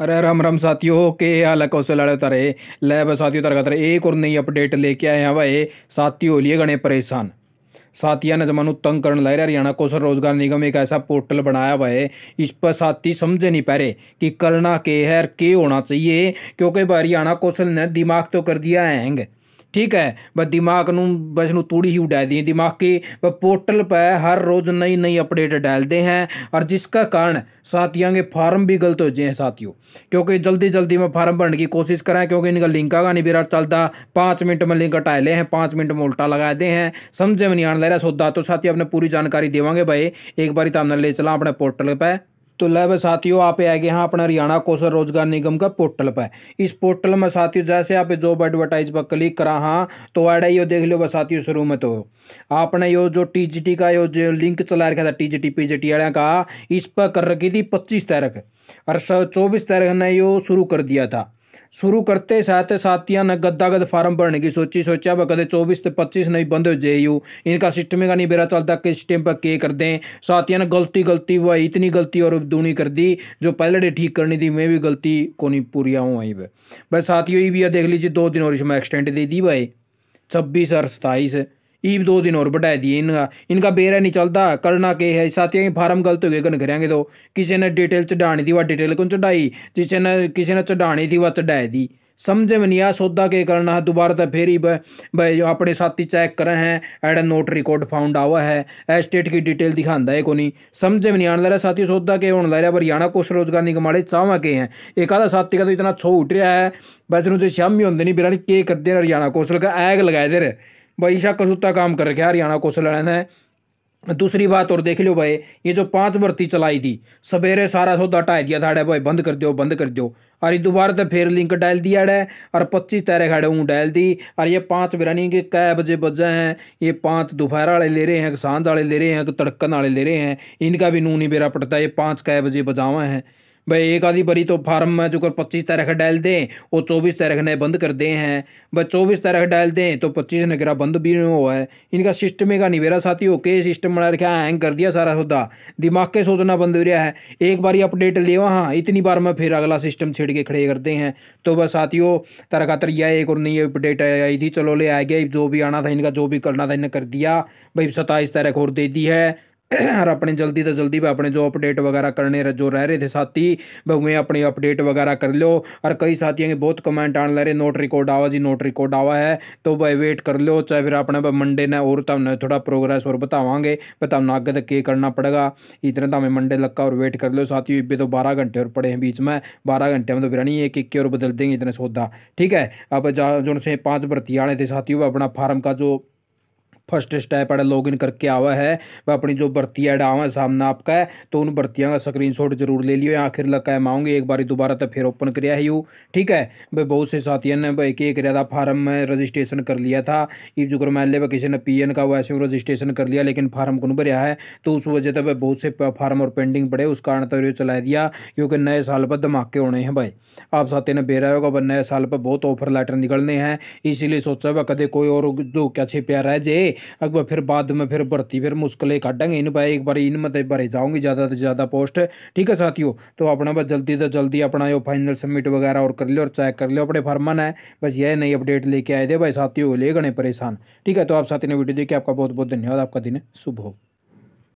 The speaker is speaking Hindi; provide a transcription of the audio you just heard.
अरे राम राम साथियों के हाल है कौशल अड़े तरे ले साथियों तरह तरह एक और नई अपडेट लेके आए हैं भाई साथी हो लिए गणे परेशान साथिया ने जमानू तंग करने लग रहा हरियाणा कौशल रोजगार निगम एक ऐसा पोर्टल बनाया हुआ है इस पर साथी समझे नहीं पा रहे कि करना के है के होना चाहिए क्योंकि हरियाणा कौशल ने दिमाग तो कर दिया हैंग ठीक है वह दिमाग ਨੂੰ ਬਸ ਨੂੰ ਤੂੜੀ ਹੀ ਉਡਾਦੀ ਹੈ ਦਿਮਾਗ ਕੇ वह पोर्टल पर हर रोज नई नई अपडेट डालते हैं और जिसका कारण साथियों के फार्म भी गलत हो जाए साथियों क्योंकि जल्दी जल्दी में फार्म भरने की कोशिश कराएं क्योंकि इनका लिंक का नहीं बिरा चलता पाँच मिनट में लिंक हटा ले हैं पाँच मिनट में उल्टा लगाते हैं समझे में नहीं आने लग रहा सौदा तो साथी अपने पूरी जानकारी देवांगे भाई एक बार तो हमने ले चला अपने पोर्टल पर तो लब साथियों आप आ गए हैं अपना हरियाणा कौशल रोजगार निगम का पोर्टल पर इस पोर्टल में साथियों जैसे आप जॉब एडवर्टाइज पर क्लिक करा हाँ तो एड यो देख लो बस साथियों शुरू में तो आपने यो जो टीजीटी का यो जो लिंक चला रखा था टीजीटी पीजीटी वाले का इस पर कर रखी थी पच्चीस तारीख और चौबीस तारीख ने यो शुरू कर दिया था शुरू करते साथ साथिया ने गद्दा गद फार्म भरने की सोची सोचा वह कदे चौबीस तो पच्चीस नहीं बंद हो जाइयो इनका सिस्टम का नहीं बेरा चलता किस टाइम पर के कर दें साथिया ने गलती गलती वह इतनी गलती और दूनी कर दी जो पहले डे ठीक करनी थी मैं भी गलती को नहीं पूरी आऊँ वहीं पर बस साथियों ही भी देख लीजिए दो दिन और इसमें एक्सटेंड दे दी भाई छब्बीस और सताईस ईब दो दिन और बढ़ाए दिए इनका इनका बेरा नहीं चलता करना के है साथियों फार्म गलत हो गए कन करेंगे तो किसी ने डिटेल चढ़ानी थी वह डिटेल कौन चढ़ाई जिसे ने किसी ने चढ़ानी थी वह चढ़ाई दी समझ में नहीं आ सौदा के करना है दोबारा तो फिर ही भाई अपने साथी चेक करे हैं एड नोट रिकॉर्ड फाउंड आवा है एस्टेट की डिटेल दिखाता है को नहीं समझ में नहीं आने लगा साथी सौदा के होने लगा पर याना कुछ रोजगार नहीं कमाड़े चावा के हैं एक आधा साथी का तो इतना छो उठ रहा है वैसे मुझे शाम भी होंगे नहीं बिरा के करते हरियाणा रहा याना कौशल का ऐग लगाए दे रहे भाई ईशा कसूता काम कर रखे हरियाणा कौशल ने दूसरी बात और देख लियो भाई ये जो पांच भर्ती चलाई थी सवेरे सारा सौदा टाई दिया था भाई बंद कर दो बंद कर दो अरे दोबारा तो फिर लिंक डाल दिया अरे और पच्चीस तेरह है ऊँ डाल दी अरे ये पाँच बिरानी के कै बजे बजे हैं ये पाँच दोपहर वाले ले रहे हैं कि सांझ वाले ले रहे हैं कि तड़कन वाले ले रहे हैं इनका भी नून नहीं बेरा पड़ता ये पाँच कै बजे बजावा हैं भाई एक आधी बरी तो फार्म में जो कर पच्चीस तारीख डाल दें वो चौबीस तारीख ने बंद कर दे हैं भाई चौबीस तारीख डाल दें तो पच्चीस ने करा बंद भी नहीं हुआ है इनका सिस्टम का नहीं मेरा साथी ओके सिस्टम बना रखा हैंग कर दिया सारा सौदा दिमाग के सोचना बंद हो रहा है एक बार अपडेट ले हाँ इतनी बार में फिर अगला सिस्टम छेड़ के खड़े करते हैं तो बस साथियों तरह का तरिया एक और नई अपडेट आई थी चलो ले आ गया जो भी आना था इनका जो भी करना था इन्हें कर दिया भाई सत्ताईस तारीख और दे दी है और अपने जल्दी से तो जल्दी भी अपने जो अपडेट वगैरह करने रह, जो रह रहे थे साथी वे अपने अपडेट वगैरह कर लो और कई साथियों के बहुत कमेंट आने लग रहे नोट रिकॉर्ड आवा जी नोट रिकॉर्ड आवा है तो भाई वेट कर लो चाहे फिर अपने मंडे ने और तुमने तो थोड़ा प्रोग्रेस और बतावाएंगे पर तुमने तो आगे तक के करना पड़ेगा इतना तो हमें मंडे लगा और वेट कर लो साथियों इबे तो बारह घंटे और पड़े हैं बीच में बारह घंटे में तो फिर नहीं एक एक और बदल देंगे इतने सौदा ठीक है अब जो से पाँच भर्ती आने थे साथियों अपना फार्म का जो फर्स्ट स्टेप है इन करके आवा है वह अपनी जो भर्ती एड आवा है सामने आपका है तो उन भर्तियाँ का स्क्रीन शॉट जरूर ले लियो आखिर आखिर लगा आऊँगी एक बार दोबारा तो फिर ओपन कराया है यू ठीक है भाई बहुत से साथियों ने भाई एक रहा फार्म में रजिस्ट्रेशन कर लिया था ईब जुकर महल्ले पर किसी ने पी का वैसे रजिस्ट्रेशन कर लिया लेकिन फार्म को भरया है तो उस वजह से भाई बहुत से फार्म और पेंडिंग पड़े उस कारण तो चला दिया क्योंकि नए साल पर धमाके होने हैं भाई आप साथियों ने बेरा होगा वह नए साल पर बहुत ऑफर लेटर निकलने हैं इसीलिए सोचा भाई कदे कोई और दो क्या छिपया रह जाए अगर फिर बाद में फिर भर्ती फिर मुश्किलें काटेंगे इन पाए एक बार इन मतलब भरे जाऊँगी ज़्यादा से ज़्यादा पोस्ट ठीक है साथियों तो अपना बस जल्दी से तो जल्दी अपना यो फाइनल सबमिट वगैरह और कर लियो और चेक कर लियो अपने फरमान है बस यह नई अपडेट लेके आए थे भाई साथियों ले गए परेशान ठीक है तो आप साथी ने वीडियो देखिए आपका बहुत बहुत धन्यवाद आपका दिन शुभ हो